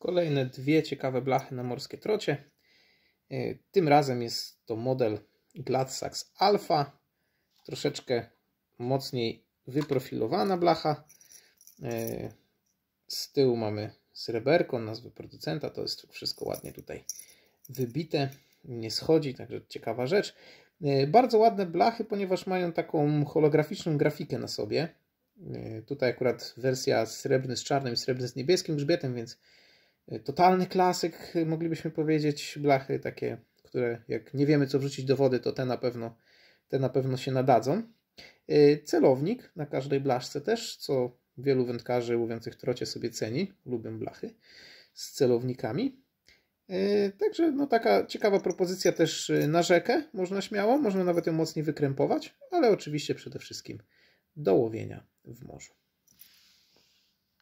Kolejne dwie ciekawe blachy na morskie trocie. E, tym razem jest to model Gladsax Alpha. Troszeczkę mocniej wyprofilowana blacha. E, z tyłu mamy sreberko, nazwę producenta. To jest wszystko ładnie tutaj wybite. Nie schodzi, także ciekawa rzecz. E, bardzo ładne blachy, ponieważ mają taką holograficzną grafikę na sobie. Tutaj akurat wersja srebrny z czarnym i srebrny z niebieskim grzbietem, więc Totalny klasyk, moglibyśmy powiedzieć, blachy takie, które jak nie wiemy co wrzucić do wody, to te na pewno, te na pewno się nadadzą. Y, celownik na każdej blaszce też, co wielu wędkarzy łowiących trocie sobie ceni, lubią blachy z celownikami. Y, także no, taka ciekawa propozycja też y, na rzekę, można śmiało, można nawet ją mocniej wykrępować, ale oczywiście przede wszystkim do łowienia w morzu.